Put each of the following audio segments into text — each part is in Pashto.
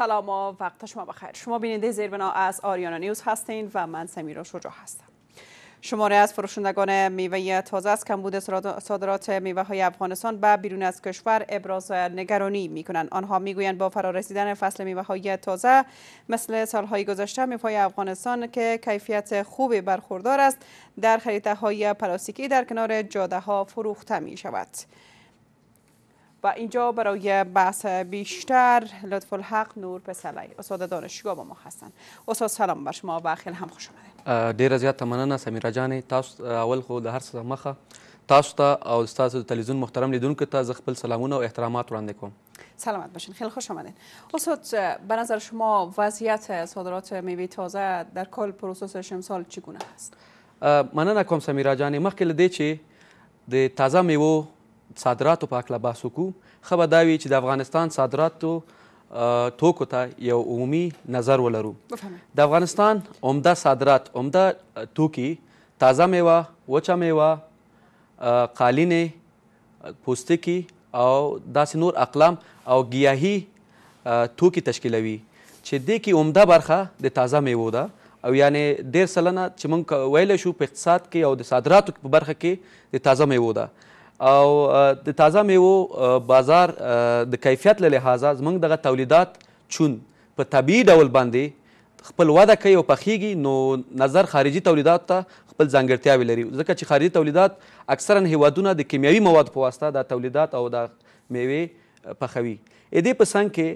سلام و وقت شما بخیر شما بیننده زیربنا از آریانا نیوز هستین و من سمیرا شجاع هستم شماره از فروشندگان میوه تازه از کمبود صادرات میوه های افغانستان به بیرون از کشور ابراز نگرانی می کنند آنها گویند با فرارسیدن فصل میوه های تازه مثل سالهای گذشته میوه افغانستان که کیفیت خوبی برخوردار است در خریده های پلاستیکی در کنار جاده ها فروخته می شود و اینجا برای بحث بیشتر لطف الحق نور پسلی استاد دانشگاه با ما هستن استاد سلام بر شما و خیلی هم خوش آمدید ډیر زیات تمننه سمیرا جان تاسو اول خو د هر څه مخه تاسو ته او استاد تلویزیون محترم لیدونکو ته خپل سلامونه او احترامات وړاندې سلامت باشین خیلی خوش آمدین استاد به نظر شما وضعیت صادرات میوه تازه در کل پروسسش امسال چگونه هست مننه کوم سمیرا جان مخکې لدی د تازه میوه صادراتو په هکله بحث وکړو ښه به دا وي چې د افغانستان صادراتو توکو ته یو عمومي نظر ولرو د افغانستان عمده صادرات عمده توکي تازه میوه وچه میوه قالینې پوستکي او داسې نور اقلام او ګیاهي توکي تشکیلوي چې دې کې عمده برخه د تازه میوو ده او یعنی ډېر سلنه چې موږ ویلی شو په اقتصاد کې او د صادراتو په برخه کې د تازه میوو ده او د تازه میوو بازار د کیفیت له لحاظه زموږ دغه تولیدات چون په طبیعي ډول باندې خپل وده کوي او پخیږي نو نظر خارجي تولیدات ته خپل ځانګړتیاوې لري ځکه چې خارجي تولیدات اکثرا هیوادونه د کیمیاوي موادو په واسطه دا تولیدات او دا میوې پخوي ا دې په څنګ کې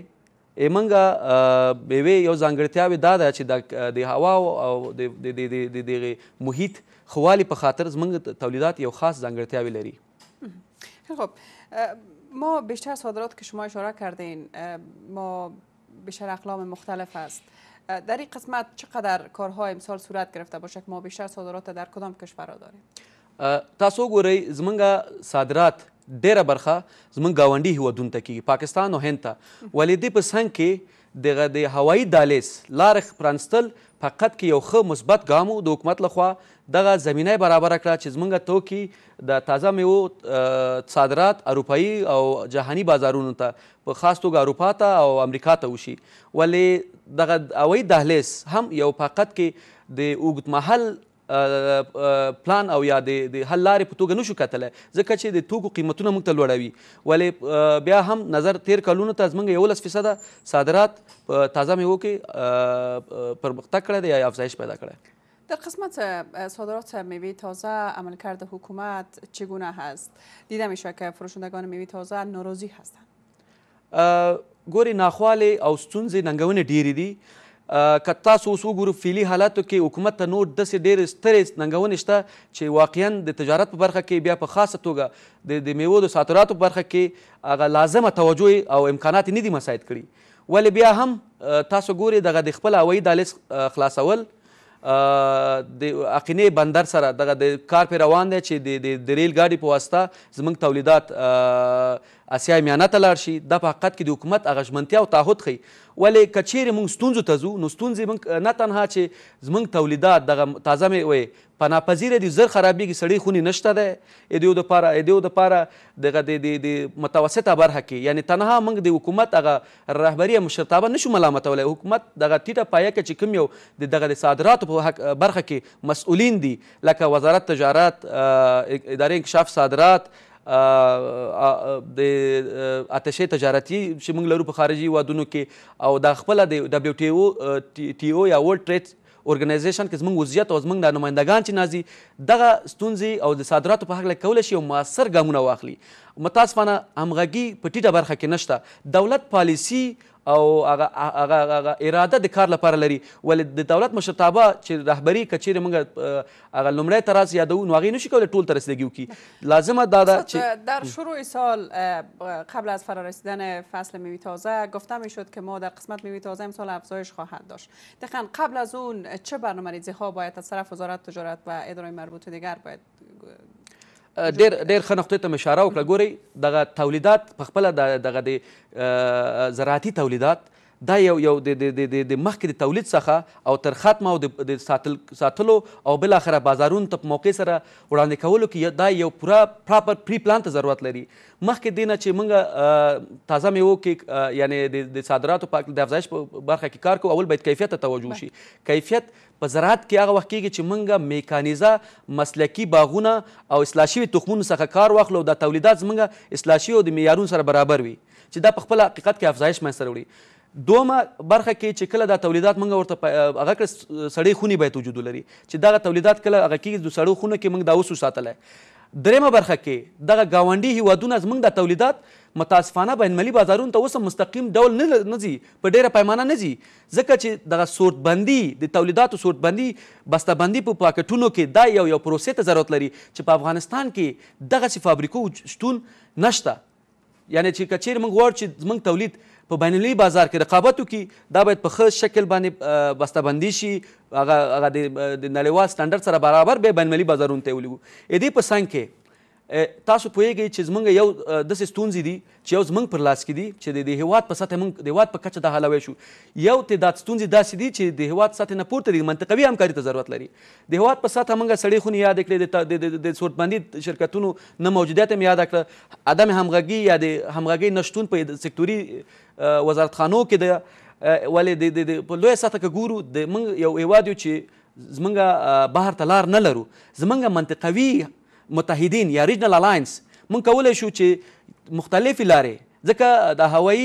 ایمنګه میوې یو ځانګړتیاوې دا ده چې د هوا او د دغې محیط خوالي په خاطر زموږ تولیدات یو خاص ځانګړتیاوې لري خب ما بیشتر صادرات که شما اشاره کردین ما بیشتر اقلام مختلف است در این قسمت چقدر کارها امسال صورت گرفته باشه که ما بیشتر صادرات در کدام کشور را داریم تاسو ګورئ زمونږ صادرات ډیره برخه زمونږ گاونډي هیوادونو ته کیږي پاکستان او هند ته ولې دې په څنګ کې دغه د هوایي دهلیز لارې پرانستل حقیقت کې یو ښه مثبت ګام د حکومت لخوا دغه زمینه برابره کړه چې زمونږ توکي د تازه میوو صادرات اروپایي او جهاني بازارونو ته په خاص توګه اروپا ته او امریکا ته وشي ولې دغه اوی دهلیز هم یو په حقیقت کې د اوږدمهل پلان او یا د حل لارې په توګه نشو کتلی ځکه چې د توکو قیمتونه موږ ته لوړوي ولې بیا هم نظر تیر کلونو ته زموږ یولس فیصده صادرات په تازه میوو کې پرمختګ کړی دی یا افزایش پیدا کړی در قسمت صادرات میوه تازه عملکرد حکومت چگونه هست دیدم میشه که فروشندگان میوه تازه ناراضی هستند ګوري ناخوالې او ستونزې ننګونې ډېرې دي که تاسو اوس وګورو فعلي حالاتو کې حکومت ته نور داسې ډېرې سترې ننګونې شته چې واقعا د تجارت په برخه کې بیا په خاصه توګه د د میوو د ساتوراتو په برخه کې هغه لازمه توجه او امکانات نه دي مساعد کړي ولې بیا هم تاسو ګورئ دغه د خپل هوایي دهلیز خلاصول د اقینې بندر سره دغه د کار پې روان دی چې د ریل ګاډي په واسطه زموږ تولیدات اسیا میانه ته لاړ شي دا په حقیقت کې د حکومت هغه ژمنتیا او تعهد ښیي ولې که چیرې موږ ستونزو ته ځو نو ستونزې موږ نه تنها چې زموږ تولیدات دغه تازه مې وایي پناپذیره دي زر خرابېږي سړی خونې نشته دی د یو دپاره د یو دپاره دغه د د متوسطه برخه کې یعنی تنها موږ د حکومت هغه رهبري مشرتابه نشو ملامتولی حکومت دغه ټیټه پایه کې چې کوم یو د دغه د صادراتو په برخه کې مسؤلین دي لکه وزارت تجارت ادارې انکشاف صادرات د اتشې تجارتي چې موږ لرو په خارجي هیوادونو کې او دا خپله د دبلیو ټي او ټي او یا ورلډ ټریډ اورګنایزیشن کې زموږ وضعیت او زموږ د نمایندګان چې نازي دغه ستونزې او د صادراتو په هکله کولی شي او موثر ګامونه واخلي متاسفانه همغږي په ټیټه برخه کې نشته دولت پالیسي او هغه هغه اراده د کار لپاره لري ولې د دولت مشرتابه چې رهبری کچېرې موږ هغه لومړی تراس یادو نو هغه نشي کولی ټول ته رسیدګي وکړي لازمه دا ده چې در شروع سال قبل از فرا رسیدن فصل میوه تازه گفته میشد که ما در قسمت میوه تازه امسال افزایش خواهد داشت دقیقا قبل از اون چه برنامه‌ریزی ها باید از طرف وزارت تجارت و اداره مربوطه دیگر باید ډیر ډیر ښه نقطې ته اشاره وکړه ګورئ دغه تولیدات پخپله دغه د زراعتي تولیدات دا یو یو د د د د مخکې د تولید څخه او تر ختم او د ساتل ساتلو او بل اخره بازارونو ته په موقع سره وړاندې کولو کې دا یو پورا پراپر پری پلان ته ضرورت لري مخکې دینه چې موږ تازه میوه کې یعنی د صادراتو په د افزایش په برخه کې کار کوو اول باید کیفیت ته توجه شي کیفیت په زراعت کې هغه وخت کېږي چې موږ میکانیزه مسلکي باغونه او اصلاح شوي تخمونو څخه کار واخلو دا تولیدات زموږ اصلاح شوي او د معیارونو سره برابر وي چې دا په خپل حقیقت کې افزایش منځته راوړي دومه برخه کې چې کله دا تولیدات موږ ورته هغه کړ سړې خونې باید وجود لري چې دا تولیدات کله هغه کې د سړو خونه کې موږ دا وسو ساتلای درېمه برخه کې دغه گاونډي هیوادونه زموږ د تولیدات متاسفانه بینالمللي بازارونو ته اوس مستقیم ډول نه نه ځي په ډېره پیمانه نه ځي ځکه چې دغه سورتبندي د تولیداتو سورتبندي بستهبندي په پاکټونو کې دا یو یو پروسې ته ضرورت لري چې په افغانستان کې دغسې فابریکو شتون نشته یعنی چې که چیرې موږ غواړو چې زموږ تولید په بین المللي بازار کې رقابت وکړي دا باید په ښه شکل باندې بستهبندي شي هغه هغه د نړیوال سټانډرډ سره برابر به بین المللي بازارونو ته یې ولېږو دې په څنګ کې تاسو پوهیږئ چې زمونږ یو داسې ستونزې دي چې یو زمونږ پر لاس کې دي چې د هیواد په سطح موږ د هیواد په کچه دا حلوی شو یو تعداد ستونزې داسې دي چې د هیواد سطح نه پورته دي منطقوي همکاري ته ضرورت لري د هیواد په سطح موږ سړې خونې یاد کړې د صورتبندي شرکتونو نه موجودیت هم یاد کړه عدم همغږي یا د همغږۍ نشتون په سکتوري وزارتخانو کې د ولې د په لویه سطح کې ګورو د موږ یو هیواد یو چې زمونږ بهر ته لار نه لرو زمونږ منطقوي متحدین یا ریجنل الاینس مونږ کولای شو چې مختلفې لارې ځکه د هوایي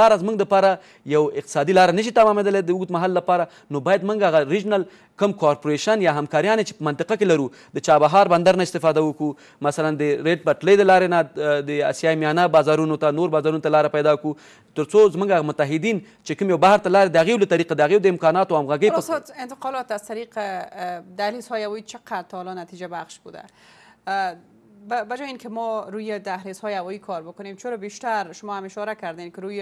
لار زمونږ دپاره یو اقتصادي لار نشي تمامېدلی د اوږد مهال لپاره نو باید موږ هغه ریجنل کم کارپوریشن یا همکاریان چې په منطقه کې لرو د چابهار بندر نه استفاده وکړو مثلا د ریډ پټلۍ د لارې نه د اسیا میانه بازارونو ته نور بازارونو ته لاره پیدا کړو تر څو زموږ متحدین چې کوم یو بهر ته لارې د هغې له طریقه د هغې د امکانات و همغږۍ رخصت انتقالات از طریق دهلیزهای هوایی چقدر تا حالا نتیجه بخش بوده بجای اینکه ما روی های هوایی کار بکنیم چرا بیشتر شما هم اشاره کردین که روی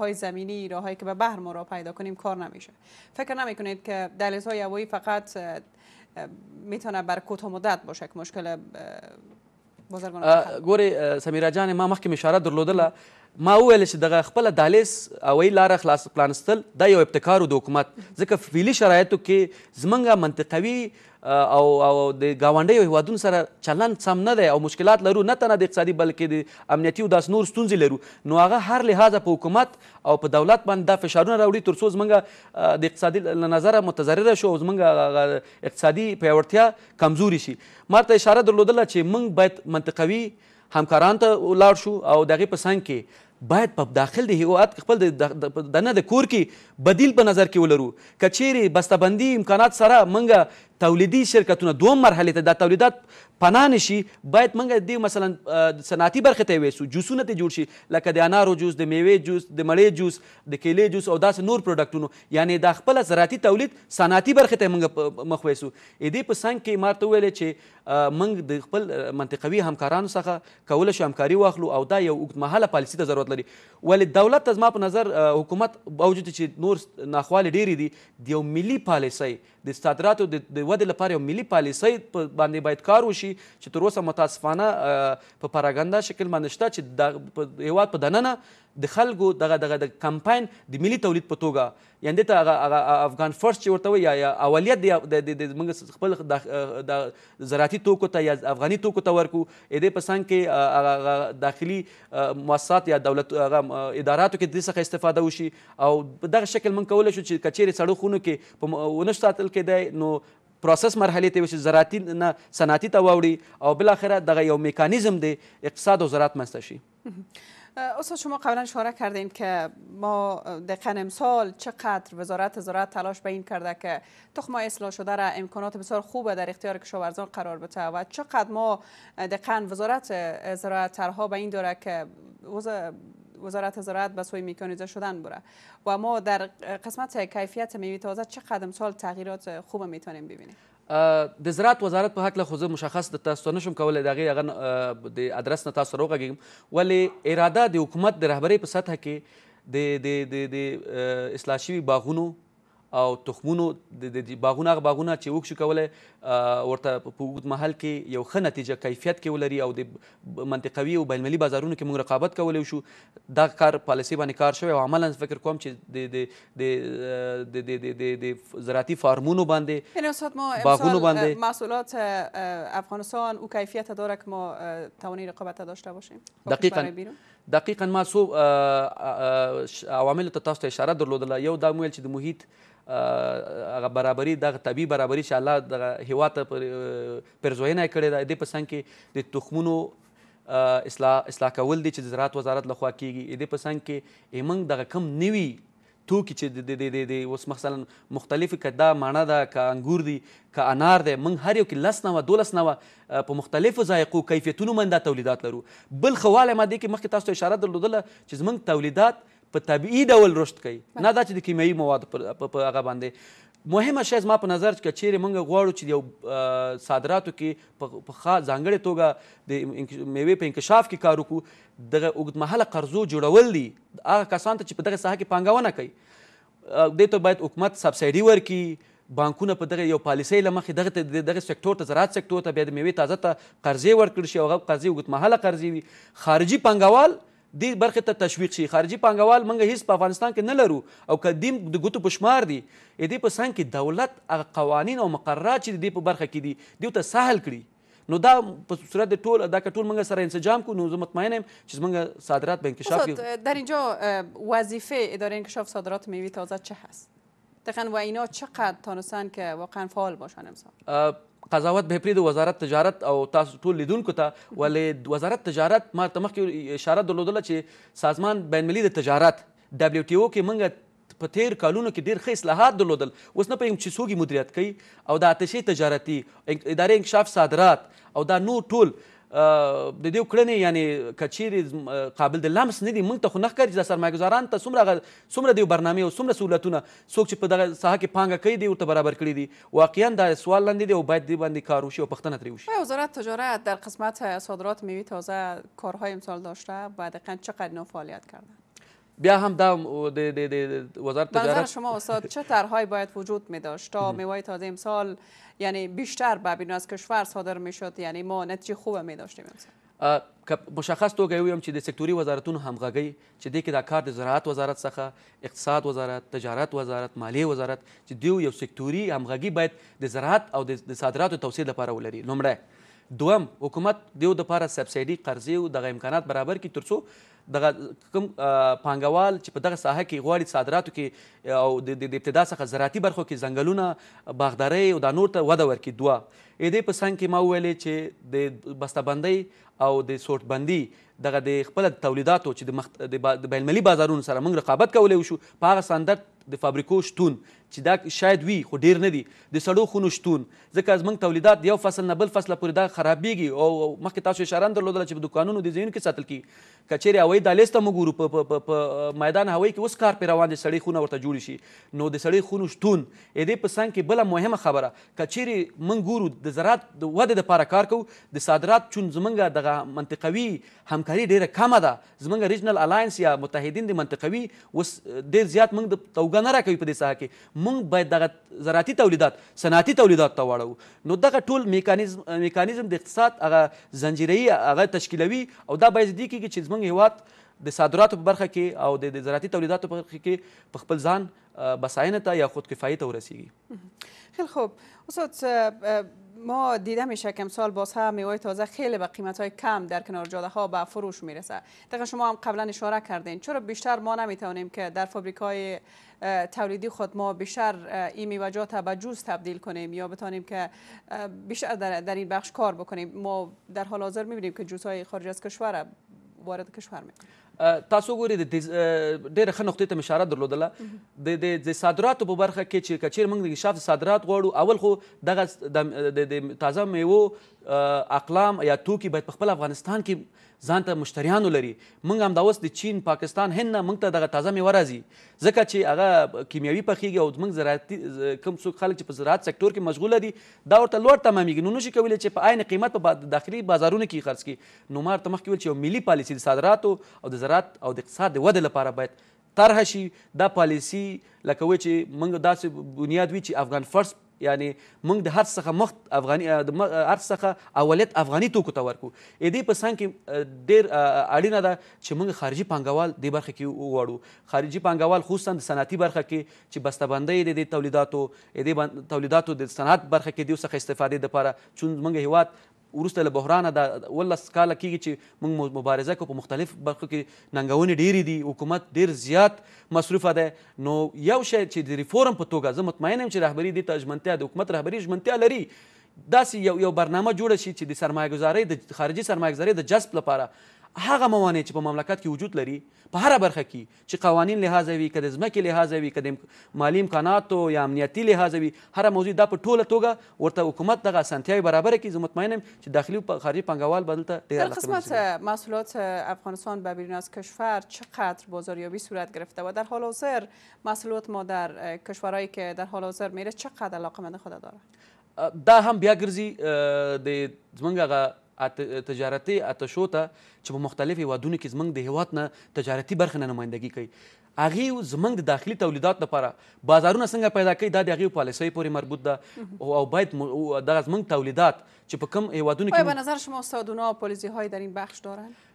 های زمینی راههایی که به بحر ما را پیدا کنیم کار نمیشه فکر نمیکنید که های هوایی فقط میتونه بر کوتا مدت باشه که مشکل بزرگان گوری سمیرا جان ما مخکم اشاره درلودله ما وویل چې دغه خپل دالیس اوی لار خلاص پلانستل دا یو ابتکار د حکومت ځکه فعلی شرایطو کې زمنګه منطقوي او او د گاونډیو هیوادونو سره چلند سم نه دی او مشکلات لرو نه تنه د اقتصادي بلکې د امنیتي او داس نور ستونزې لرو نو هغه هر لحاظه په حکومت او په دولت باندې دا فشارونه راوړي تر څو زمونږ د اقتصادي له نظره متضرره شو او زمونږ اقتصادي پیاوړتیا کمزوري شي ما ته اشاره درلودله چې موږ باید منطقوي همکاران ته ولاړ شو او د هغې په څنګ کې باید په داخل د هیواد خپل د نه د کور کې بدیل په نظر کې ولرو که چیرې بستهبندي امکانات سره موږ تولیدي شرکتونه دوم مرحلې ته دا تولیدات پناه نشي باید موږ دې مثلا صنعتي برخې ته ویسو جوسونه ترې جوړ شي لکه د انارو جوس د میوې جوس د مړې جوس د کیلې جوس او داسې نور پروډکټونو یعنی دا خپله زراعتي تولید صنعتي برخې ته موږ مخ ویسو دې په څنګ کې ما ورته وویلې چې موږ د خپل منطقوي همکارانو څخه کولای شو همکاري واخلو او دا یو اوږدمهاله پالیسي ته ضرورت لري ولې دولت ته زما په نظر حکومت باوجود چې نور ناخوالې ډېرې دي د یو ملي پالیسۍ د صادراتو د ودې لپاره یو ملي پالیسۍ په باندې باید کار وشي چې تر اوسه متاسفانه په پراګندا شکل باندې شته چې د هیواد په دننه د خلکو دغه دغه د کمپاین د ملي تولید په توګه یعنې ته هغه هغه افغان فرست چې ورته وایي یا اولیت د موږ خپل د زراعتي توکو ته یا افغاني توکو ته ورکو دې په څنګ کې هغه داخلي مؤسسات یا دولت هغه اداراتو کې د څخه استفاده وشي او په دغه شکل موږ کولی شو چې کچېرې سړو خونو کې په ونه ساتل کېدی نو پروسس مرحلې ته نه صنعتي ته واوړي او بالاخره دغه یو میکانیزم دی اقتصاد او زراعت منځته استاد شما قبلا اشاره کردین که ما دقیقا امسال چقدر وزارت زراعت تلاش به این کرده که تخم اصلاح شده را امکانات بسیار خوبه در اختیار کشاورزان قرار بده و چقدر ما دقیقا وزارت زراعت ترها به این داره که وزارت زراعت به سوی مکانیزه شدن بره و ما در قسمت کیفیت میوه تازه چه قدم سال تغییرات خوب میتونیم ببینیم د زراعت وزارت په هکله خو زه مشخص د تاسو نشم کولی د هغې هغه د ادرس نه تاسو راوغږېږم ولې اراده د حکومت د رهبرۍ په سطحه کې د د د د اصلاح شوي باغونو او تخمونو د باغونه هغه باغونه چې وکړو کولای ورته په اوږد محل کې یو ښه نتیجه کیفیت کې ولري او د منطقوي او بینالمللي بازارونو کې موږ رقابت کولی شو دا کار پالیسي باندې کار شوی او عملا فکر کوم چې د د د د زراعتي فارمونو باندې باغونو باندې محصولات افغانستان او کیفیت داره که ما توانایی رقابت داشته باشیم دقیقاً دقیقا ما څو عواملو ته تاسو ته اشاره درلودله یو دا ویل چې د محیط هغه برابري دغه طبیعي برابري چې الله دغه هېواد ته پیرزوینه یې کړې ده دې په څنګ کې د تخمونو اصلاح اصلاح کول دي چې د زراعت وزارت لخوا کیږي دې په څنګ کې موږ دغه کم نوي توکي چې د د د اوس مثلا مختلفې که دا مڼه ده که انګور دي که انار دی موږ هر یو کې لس نوه دولس نوه په مختلفو ذایقو کیفیتونو من دا تولیدات لرو بل ښه والی ما دې کې مخکې تاسو ته اشاره درلودله چې زموږ تولیدات په طبیعي ډول رشد کوي نه دا چې د کیمیاوي موادو په هغه باندې مهمه شی زما په نظر چې چیرې موږ غواړو چې یو صادراتو کې په ځانګړې توګه د میوې په انکشاف کې کار وکړو دغه اوږدمهاله قرضو جوړول دي هغه کسان ته چې په دغه ساحه کې پانګونه کوي دې ته باید حکومت سبسایډي ورکړي بانکونه په دغه یو پالیسۍ له مخې دغه دغه سکتور ته زراعت سکتور ته بیا د میوې تازه ته قرضې ورکړل شي او هغه قرضې اوږدمهاله قرضې وي خارجي پانګوال دې برخې ته تشویق شي خارجي پانګوال موږ هیڅ په افغانستان کې نه لرو او که دیم د ګوتو په شمار دي دې په څنګ کې دولت هغه قوانین او مقررات چې د دې په برخه کې دي دوی ته سهل کړي نو دا په صورت ټول دا که ټول موږ سره انسجام کو نو زه مطمئن یم چې موږ صادرات به انکشاف یو در اینجا وظیفه اداره انکشاف صادرات میوه تازه چه هست دقیقا و اینا چقدر تانستن که واقعا فعال باشن امسال قضاوت به پرې د وزارت تجارت او تاسو ټول لیدونکو ته ولې وزارت تجارت ما ته مخکې اشاره درلودله چې سازمان بینالمللي د تجارت دبلیو ټي او کې موږ په تیر کالونو کې ډېر ښه اصلاحات درلودل اوس نه پوهېږم چې څوک مدیریت کوي او د آتشې تجارتي ادارې انکشاف صادرات او دا نور ټول د دې کړنې یعنی کچیر قابل د لمس نه دي موږ ته خو نه ښکاري چې سرمایه‌ګزاران ته څومره څومره دی برنامه او څومره سہولتونه څوک چې په دغه ساحه کې پانګه کوي دی ورته برابر کړی دي واقعا دا سوال لاندې دی او باید دې باندې کار وشي او پختنه ترې وشي وزارت تجارت در قسمت صادرات میوه تازه کارهای امسال داشته و دقیقا چقدر نو فعالیت کرده بیا هم در وزارت تجارت نظر شما استاد چه طرحهایی باید وجود می داشت تا میوه تازه امسال یعنی بیشتر به از کشور صادر می شد یعنی ما نتیجه خوب می داشتیم امسال مشخص توګه ویم چې د سکتوري وزارتونو همغږي چې دې کې دا کار د زراعت وزارت څخه اقتصاد وزارت تجارت وزارت مالیه وزارت چې دیو یو سکتوري همغږي باید د زراعت او د صادراتو توسعې لپاره ولري لومړی دوم حکومت دیو د پاره سبسایډي قرضې او دغه امکانات برابر کړي ترڅو دغه کوم پانګوال چې په دغه ساحه کې غواړي صادراتو کې او د ابتدا څخه زراعتي برخو کې ځنګلونه باغداري او د نور ته وده ورکړي دوه اې دې په څنګ کې ما وویلې چې د بستهبندۍ او د سورټبندۍ دغه د خپل تولیداتو چې د مخت... د بینالمللي بازارونو سره موږ رقابت کولی وشو په هغه سندرد د فابریکو شتون چې دا شاید وي خو ډیر نه دي د سړو خونو شتون ځکه زموږ تولیدات یو فصل نه بل فصله پورې دا خرابېږي او مخکې تاسو اشاره هم درلودله چې په دوکانونو د ځایونو کې ساتل کېږي که چېرې هوایي دهلیز ته موږ ګورو په میدان هوایي کې اوس کار پرې روان دی سړې خونه ورته جوړې شي نو د سړې خونو شتون یې دې په څنګ کې بله مهمه خبره که چېرې موږ ګورو د زراعت د ودې دپاره کار کوو د صادرات چون زموږ دغه منطقوي همکاري ډېره کمه ده زموږ ریجنل الاینس یا متحدین د منطقوي اوس ډېر زیات موږ توګه نه راکوي په دې ساحه کې موږ باید دغه زراعتي تولیدات صنعتي تولیدات ته واړو نو دغه ټول میکانیزم میکانیزم د اقتصاد هغه زنجیرهیي هغه تشکیلوي او دا باید دې کېږي چې زموږ هیواد د صادراتو په برخه کې او د زراعتي تولیداتو په برخه کې په خپل ځان بساینه ته یا خودکفایي ته ورسیږي خیلی خوب استاد ما دیدم که سال باز هم میوه تازه خیلی به قیمت های کم در کنار جاده ها به فروش میرسه دقیقا شما هم قبلا اشاره کردین چرا بیشتر ما نمیتونیم که در فابریک های تولیدی خود ما بیشتر این میوجات به جوز تبدیل کنیم یا بتانیم که بیشتر در, این بخش کار بکنیم ما در حال حاضر میبینیم که های خارج از کشور وارد کشور میکنه تاسو ګورئ د ډېر ښه نقطې ته اشاره درلودله د د صادراتو په برخه کې چې کچیر موږ د انکشاف صادرات غواړو اول خو دغه د تازه میوو اقلام یا توکي باید په خپل افغانستان کې ځان ته مشتریان لري موږ هم دا اوس د چین پاکستان هند نه موږ ته دغه تازه میوه راځي ځکه چې هغه کیمیاوي پخېږي او زموږ زراعتي کم څوک خلک چې په زراعت سکتور کې مشغوله دي دا ورته لوړ تمامېږي نو نشي کولی چې په عین قیمت په داخلي بازارونو کې خرڅ کړي نو ما ورته مخکې ویل چې یو ملي پالیسي د صادراتو او د زراعت او د اقتصاد د ودې لپاره باید طرحه شي دا پالیسي لکه وایي چې موږ داسې بنیاد وي چې افغان فرست یعنی موږ د هر څخه مخت افغاني د هر څخه اولیت افغاني توکو ته ورکو ا دې په څنګ کې ډیر اړینه ده چې موږ خارجي پانګوال دې برخه کې وواړو خارجي پانګوال خصوصا د صنعتي برخه کې چې بستهبندۍ د تولیداتو د تولیداتو د صنعت برخه کې دې څخه استفادې لپاره چون موږ هیواد وروسته له بحرانه دا ولس کاله کېږي چې موږ مبارزه کوو په مختلف برخو کې ننګونې ډېرې دي حکومت ډېر زیات مصروفه دی نو یو شی چې د ریفورم په توګه زه مطمئن یم چې رهبري دې ته ژمنتیا د حکومت رهبري ژمنتیا لري داسې یو یو برنامه جوړه شي چې د سرمایه‌ګزارۍ د خارجي سرمایه‌ګزارۍ د جذب لپاره هغه موانع چې په مملکت کې وجود لري په هر برخه کې چې قوانین لحاظ وي که د ځمکې لحاظ وي که د مالی امکاناتو یا امنیتي لحاظ وي هر موضوع دا په ټوله توګه ورته حکومت دغه اسانتیاوې برابره کړي زه مطمئن یم چې داخلي و خارجي پانګوال به دلته ډېر قسمت محصولات افغانستان به بیرون از کشور چقدر بازاریابی صورت گرفته و در حال حاضر محصولات ما در کشورهایی که در حال حاضر میره چقدر علاقمند خدا داره دا هم بیا ګرځي د زمونږ هغه تجارتي اتشو ته چې په مختلفو هیوادونو کې زمونږ د هیواد نه تجارتي برخه نه نمائندګي کوي هغه زمنګ د داخلي تولیدات لپاره بازارونه څنګه پیدا کوي دا د هغه پالیسۍ پورې مربوط ده او باید دغه زمنګ تولیدات چې په کم هیوادونو کې به نظر شما استادونا پالیسی های در این بخش دارند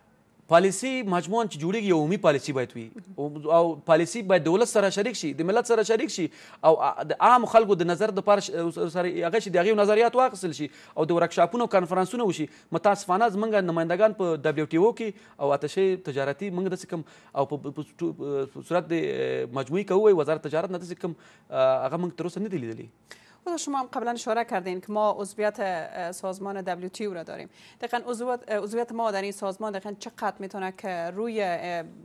پالیسی مجموعاً چې جوړیږي یو عمومي پالیسی باید وي او پالیسی باید د ولس سره شریک شي د ملت سره شریک شي او د عام خلکو د نظر د پاره سره هغه چې د هغې نظریات واخیستل شي او د ورکشاپونو کانفرانسونه وشي متاسفانه زموږ نمایندګان په دبلیو ټي او کې او اتشې تجارتي موږ داسې کم او په صورت د مجموعي که ووایي وزارت تجارت نه داسې کم هغه موږ تر اوسه نه دي لیدلی خود شما هم قبلا اشاره کردین که ما عضویت سازمان WTO را داریم دقیقا عضویت ما در این سازمان دقیقا چقدر میتونه که روی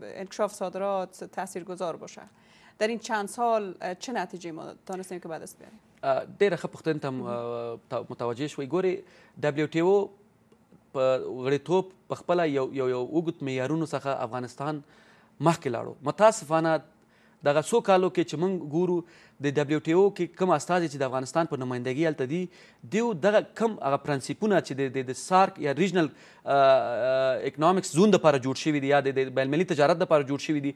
انکشاف صادرات تاثیر گذار باشه در این چند سال چه نتیجه ما دانستیم که بعد است بیاریم ډیره ښه پوښتنه ته متوجه شوئ ګورې WTO په غړیتوب په خپله یو یو یو اوږد معیارونو څخه افغانستان مخکې لاړو متاسفانه دغه څو کالو کې چې موږ ګورو د دبليو ټي او کې کوم استاد چې د افغانستان په نمائندګۍ الته دي دیو دغه کوم هغه پرنسپونه چې د سارک یا ریجنل اکنامکس زون د لپاره جوړ شوی دی یا د بینالمللي تجارت د لپاره جوړ شوی دی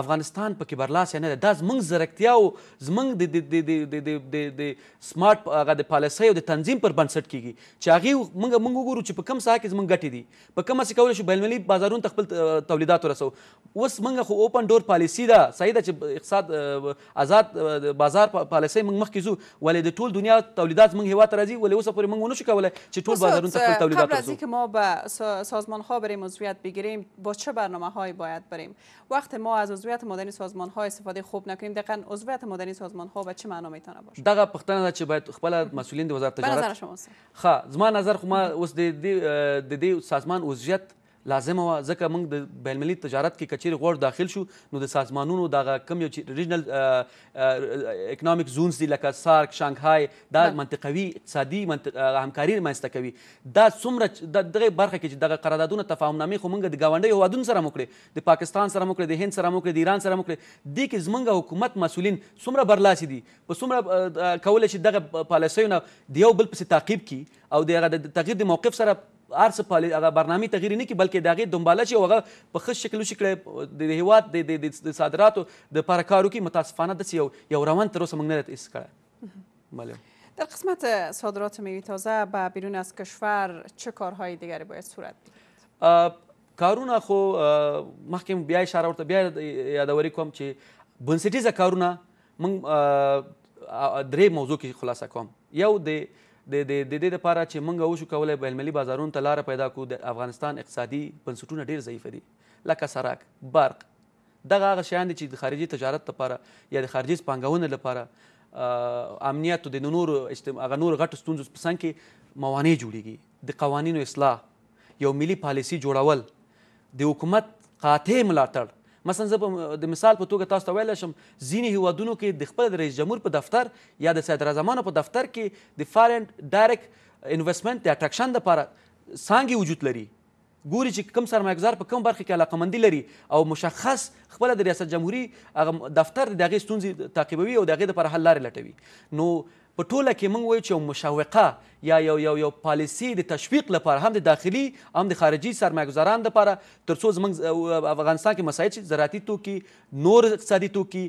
افغانستان پکې برلاسه نه ده دا زمونږ زرکتیا او زمونږ د د د د د د د سمارټ هغه د پالیسۍ او د تنظیم پر بنسټ کیږي چې هغه موږ موږ وګورو چې په کوم ساحه کې زمونږ ګټې دي په کومه سې کولای شو بینالمللي بازارونو ته خپل تولیدات ورسو اوس موږ خو اوپن ډور پالیسی ده صحیح ده چې اقتصاد آزاد بازار پالیسۍ موږ مخکې ځو ولې د ټول دنیا تولیدات موږ هیواد ته راځي ولې اوسه پورې موږ ونشو کولی چې ټول بازارون ته خپل تولیدات قبل از اینکه ما به سازمان ها بریم عضویت بگیریم با چه برنامه هایی باید بریم وقت ما از عضویت مدنی سازمان ها استفاده خوب نکنیم دقیقا عضویت مدنی سازمان ها به چه معنا میتونه باشه دغه پختنه ده چې باید خپل مسولین د وزارت تجارت به نظر شما ښه زما نظر خو ما اوس د دې سازمان عضویت لازمه وه ځکه موږ د بینالمللي تجارت کې کچېرې غوړ داخل شو نو د سازمانونو دغه کم یو چې ریجنل اکنامک زونز دي لکه سارک شانګهای دا منطقوي اقتصادي منطق همکاري رامنځته کوي دا څومره د دغې برخه کې چې دغه قراردادونه تفاهم نامې خو موږ د ګاونډیو هېوادونو سره مو کړې د پاکستان سره مو کړې د هند سره مو کړې د ایران سره مو کړې دې کې زموږ حکومت مسؤلین څومره برلاسي دي په څومره کولی شي دغه پالیسیونه د یو بل پسې تعقیب کړي او د تغییر د موقف سره ارس پالي هغه برنامه تغیر نه کی بلکې داغه دنباله چې هغه په خص شکل شکل د هیواد د صادراتو د پرکارو کې متاسفانه د یو یو روان تر اوسه موږ نه اس کړه بله در قسمت صادرات میوه تازه به بیرون از کشور چه کارهای دیگری باید صورت بگیرد کارونه خو مخکې بیا اشاره ورته بیا یادوري کوم چې بنسټیزه کارونه موږ درې موضوع کې خلاصه کوم یو د د د د دې لپاره چې موږ وشو کولای بین المللي بازارونو ته لاره پیدا کړو د افغانستان اقتصادي بنسټونه ډیر ضعیف دي لکه سرک برق دغه هغه شیان دي چې د خارجي تجارت لپاره یا د خارجي پانګونې لپاره امنیت د نور هغه نور غټ ستونزو په څنګ کې موانع جوړیږي د قوانینو اصلاح یو ملي پالیسی جوړول د حکومت قاطع ملاتړ مثلا زه د مثال په توګه تاسو ته ویلی شم ځینې هیوادونو کې د خپل رئیس جمهور په دفتر یا د صدرزمانو په دفتر کې د فارن ډایرکټ انویسټمنټ د اټراکشن دپاره څانګې وجود لري ګوري چې کوم سرمایه‌ګزار په کوم برخه کې علاقمندي لري او مشخص خپل د ریاست جمهوری هغه دفتر د هغې ستونزې تعقیبوي او د هغې دپاره حل لارې لټوي نو په ټوله کې موږ وایو چې مشوقه یا یو یو یو پالیسي د تشویق لپاره هم د داخلي هم د خارجي سرمایه‌ګزارانو لپاره ترڅو زموږ افغانستان کې مسایل چې زراعتي توکي نور اقتصادي توکي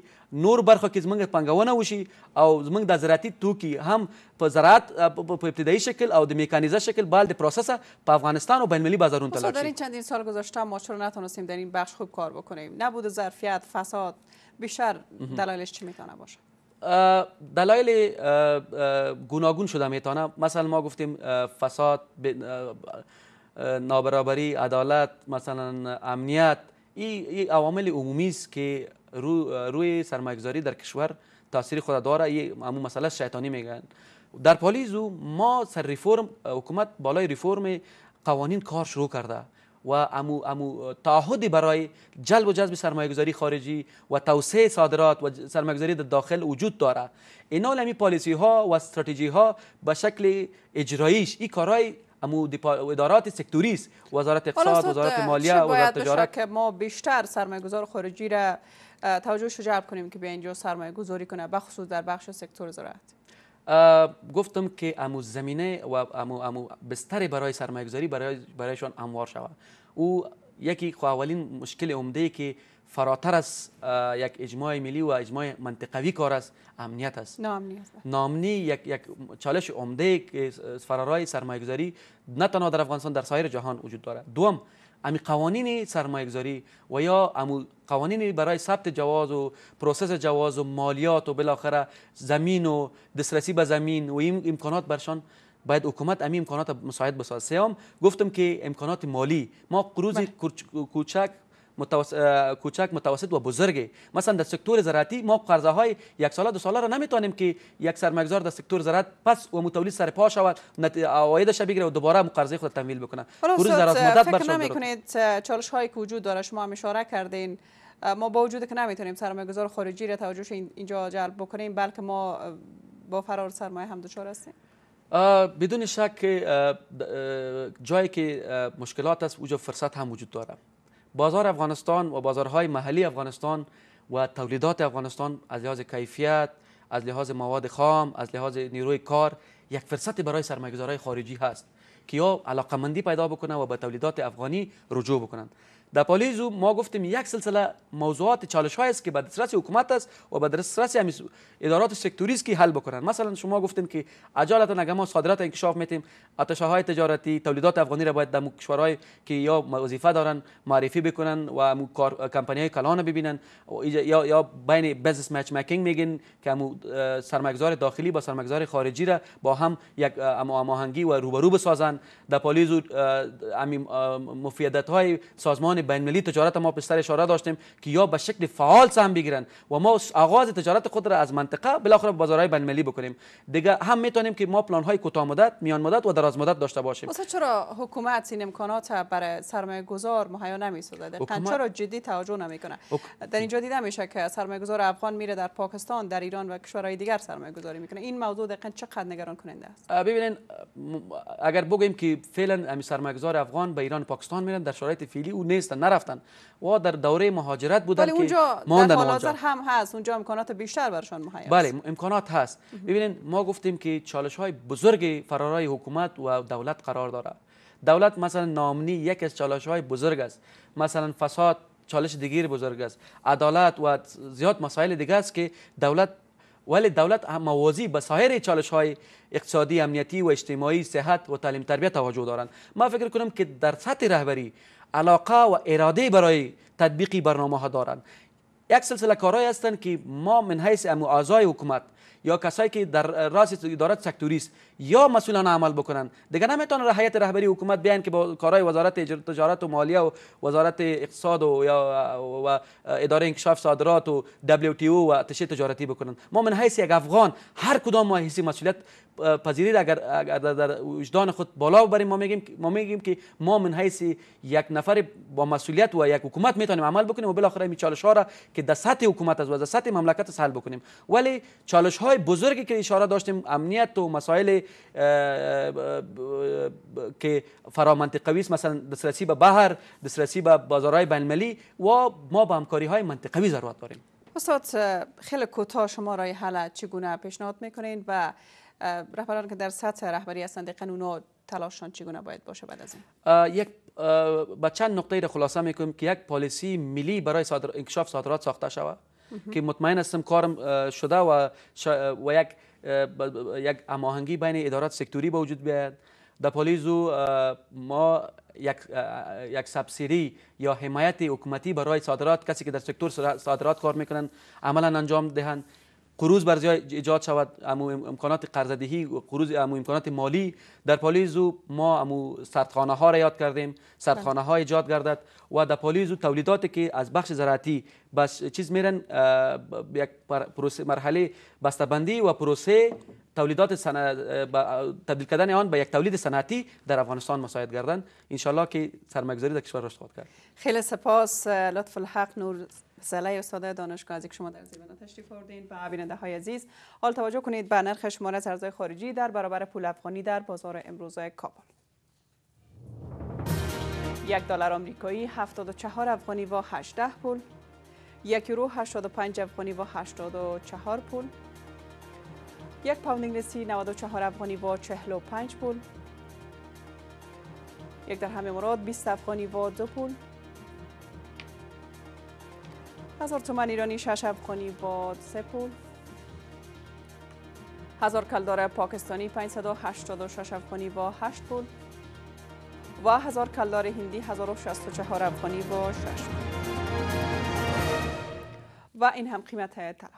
نور برخو کې زموږ پنګونه وشي او زموږ د زراعتي توکي هم په زراعت په ابتدایي شکل او د مکانیزه شکل بال د پروسس په افغانستان و بین المللی بازارون تلاش در این چندین سال گذشته ما چرا نتونستیم در این بخش خوب کار بکنیم نبود ظرفیت فساد بیشتر دلایلش چی میتونه باشه دلایل گوناگون شده میتونه مثلا ما گفتیم فساد نابرابری عدالت مثلا امنیت این عوامل عمومی است که روی سرمایه‌گذاری در کشور تاثیر خود داره این همون مسئله شیطانی میگن در پالیزو ما سر ریفرم حکومت بالای ریفرم قوانین کار شروع کرده و امو, امو تعهدی برای جلب و جذب سرمایه گذاری خارجی و توسعه صادرات و سرمایه‌گذاری در داخل وجود داره اینا همین پالیسی ها و استراتژی ها به شکل اجراییش این کارهای امو ادارات سکتوری است وزارت اقتصاد وزارت مالیه وزارت تجارت که ما بیشتر سرمایه گذار خارجی را توجهش جلب کنیم که به اینجا سرمایه گذاری کنه بخصوص در بخش سکتور زراعت گفتم که امو زمینه و امو, امو بستر برای گذاری برای برایشان اموار شود او یکی اولین مشکل عمده که فراتر از یک اجماع ملی و اجماع منطقوی کار است امنیت است نامنی یک یک چالش عمده که فرارای سرمایه‌گذاری نه تنها در افغانستان در سایر جهان وجود دارد دوم امی قوانین سرمایه‌گذاری و یا امو قوانین برای ثبت جواز و پروسس جواز و مالیات و بالاخره زمین و دسترسی به زمین و این امکانات برشان باید حکومت امی امکانات مساعد بسازد سیام گفتم که امکانات مالی ما قروز بله. کوچک متوس... کوچک متوسط و بزرگ مثلا در سکتور زراعتی ما خب قرضه های یک ساله دو ساله را نمیتونیم که یک سرمایه‌گذار در سکتور زراعت پس و متولی سرپا شود نت... عوایدش بگیره و دوباره قرضه خود تمویل بکنه قرض دراز مدت فکر نمیکنید چالش هایی که وجود داره شما هم اشاره کردین ما با وجود که نمیتونیم سرمایه‌گذار خارجی را توجهش اینجا جلب بکنیم بلکه ما با فرار سرمایه هم دچار هستیم بدون شک جایی که مشکلات است اوجا فرصت هم وجود داره بازار افغانستان و بازارهای محلی افغانستان و تولیدات افغانستان از لحاظ کیفیت از لحاظ مواد خام از لحاظ نیروی کار یک فرصت برای سرمایه‌گذارهای خارجی هست که یا علاقمندی پیدا بکنن و به تولیدات افغانی رجوع بکنند در پالیزو ما گفتیم یک سلسله موضوعات چالش های است که به دسترس حکومت است و به دسترس ادارات سکتوری است که حل بکنن مثلا شما گفتیم که عجالتا اگر ما صادرات انکشاف میتیم اتشاه های تجارتی تولیدات افغانی را باید در کشورهای که یا وظیفه دارن معرفی بکنن و کار کمپانی های کلان ببینن یا یا بین بزنس میچ میکینگ میگن که سرمایه‌گذار داخلی با سرمایه‌گذار خارجی را با هم یک هماهنگی و روبرو بسازن در پالیزو مفیدت های سازمان بین المللی تجارت ما پیشتر اشاره داشتیم که یا به شکل فعال سهم بگیرن و ما آغاز تجارت خود را از منطقه بالاخره بازارهای بین ملی بکنیم دیگه هم میتونیم که ما پلان های کوتاه مدت میان مدت و دراز مدت داشته باشیم مثلا چرا حکومت این امکانات برای سرمایه گذار مهیا نمیسازه حکومت... چرا جدی توجه نمیکنه در اینجا دیده میشه که سرمایه گذار افغان میره در پاکستان در ایران و کشورهای دیگر سرمایه گذاری میکنه این موضوع دقیقاً چقدر نگران کننده است ببینید اگر بگیم که فعلا همین سرمایه گذار افغان به ایران و پاکستان میرن در شرایط فعلی او نیست نرفتن و در دوره مهاجرت بودن بله اونجا در حال هم هست اونجا امکانات بیشتر برشان مهیاست بله امکانات هست ببینید ما گفتیم که چالش های بزرگ فرارای حکومت و دولت قرار داره دولت مثلا نامنی یک از چالش های بزرگ است مثلا فساد چالش دیگر بزرگ است عدالت و زیاد مسائل دیگه است که دولت ولی دولت موازی به سایر چالش های اقتصادی امنیتی و اجتماعی صحت و تعلیم تربیت توجه دارند ما فکر کنم که در سطح رهبری علاقه و اراده برای تطبیق برنامه ها دارند یک سلسله کارهایی هستند که ما من حیث اعضای حکومت یا کسایی که در راس ادارات سکتوری است یا مسئولان عمل بکنن دیگه نمیتونن رحیت رهبری حکومت بیان که با کارهای وزارت تجارت و مالیه و وزارت اقتصاد و یا و اداره انکشاف صادرات و دبلیو او و تشه تجارتی بکنن ما من حیث یک افغان هر کدام ما حیث مسئولیت پذیری اگر, اگر در وجدان خود بالا ببریم ما میگیم ما میگیم که ما من یک نفر با مسئولیت و یک حکومت میتونیم عمل بکنیم و بالاخره می چالش ها را که در سطح حکومت از وزارت سطح مملکت حل بکنیم ولی چالش بزرگی که اشاره داشتیم امنیت و مسائل که فرامنطقوی است مثلا دسترسی به بحر دسترسی به بازارهای المللی و ما به همکاری های منطقوی ضرورت داریم استاد خیلی کوتاه شما رای حل چگونه پیشنهاد میکنین و رهبران که در سطح رهبری هستند قانونو تلاششان چگونه باید باشه بعد از این یک با چند نقطه را خلاصه میکنیم که یک پالیسی ملی برای صادر... انکشاف صادرات ساخته شود که مطمئن هستم کارم شده و, و یک یک هماهنگی بین ادارات سکتوری به وجود بیاید در پالیزو ما یک یک سبسیری یا حمایت حکومتی برای صادرات کسی که در سکتور صادرات کار میکنن عملا انجام دهند قروض بر ایجاد شود امو امکانات قرضدهی قروض امکانات مالی در پالیزو ما امو سردخانه ها را یاد کردیم سردخانه ها ایجاد گردد و در پالیزو تولیداتی که از بخش زراعتی بس چیز میرن یک مرحله بسته‌بندی و پروسه تولیدات سن... تبدیل کردن آن به یک تولید صنعتی در افغانستان مساعد گردند انشالله که سرمایه‌گذاری در کشور رشد خواهد کرد خیلی سپاس لطف الحق نور سله استاد دانشگاه از شما در زیبنا تشریف آوردین و بیننده های عزیز حال توجه کنید به نرخ شماره ارزهای خارجی در برابر پول افغانی در بازار امروز کابل یک دلار آمریکایی 74 افغانی و 18 پول یک یورو 85 افغانی و 84 پول یک پوند انگلیسی 94 افغانی و 45 پول یک درهم مراد 20 افغانی و 2 پول هزار تومن ایرانی ششب کنی با سه پول هزار کلدار پاکستانی 586 افغانی با 8 پول و هزار کلدار هندی 1064 افغانی با 6 پول و این هم قیمت طلا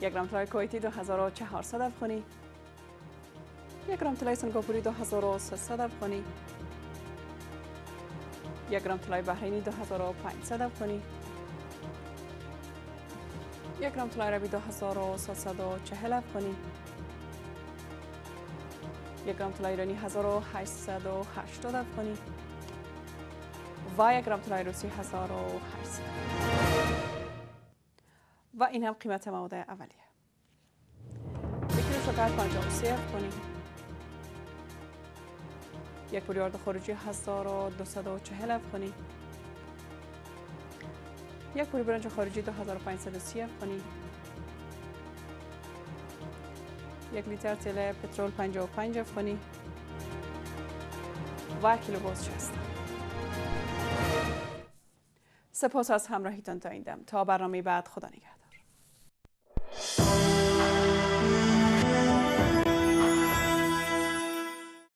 یک گرم طلای کویتی 2400 افغانی یک گرم طلای سنگاپوری 2300 افغانی یک گرم طلای بحرینی 2500 افغانی یک گرم طلای عربی 2740 افغانی یک گرم طلای ایرانی 1880 افغانی و یک گرم طلای روسی 1800 و این هم قیمت مواد اولیه یک سکر 53 افغانی یک میلیارد خارجی 1240 افغانی یک پول برنج خارجی 2530 افغانی یک لیتر تیل پترول 55 افغانی و کیلو گوز هست سپاس از همراهیتان تا این دم تا برنامه بعد خدا نگهدار